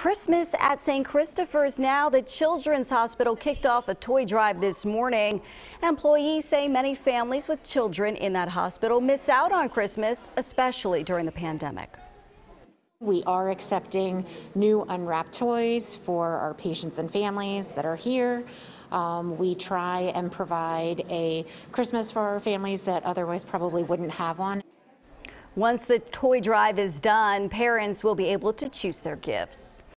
Christmas at St. Christopher's now. The Children's Hospital kicked off a toy drive this morning. Employees say many families with children in that hospital miss out on Christmas, especially during the pandemic. We are accepting new unwrapped toys for our patients and families that are here. Um, we try and provide a Christmas for our families that otherwise probably wouldn't have one. Once the toy drive is done, parents will be able to choose their gifts.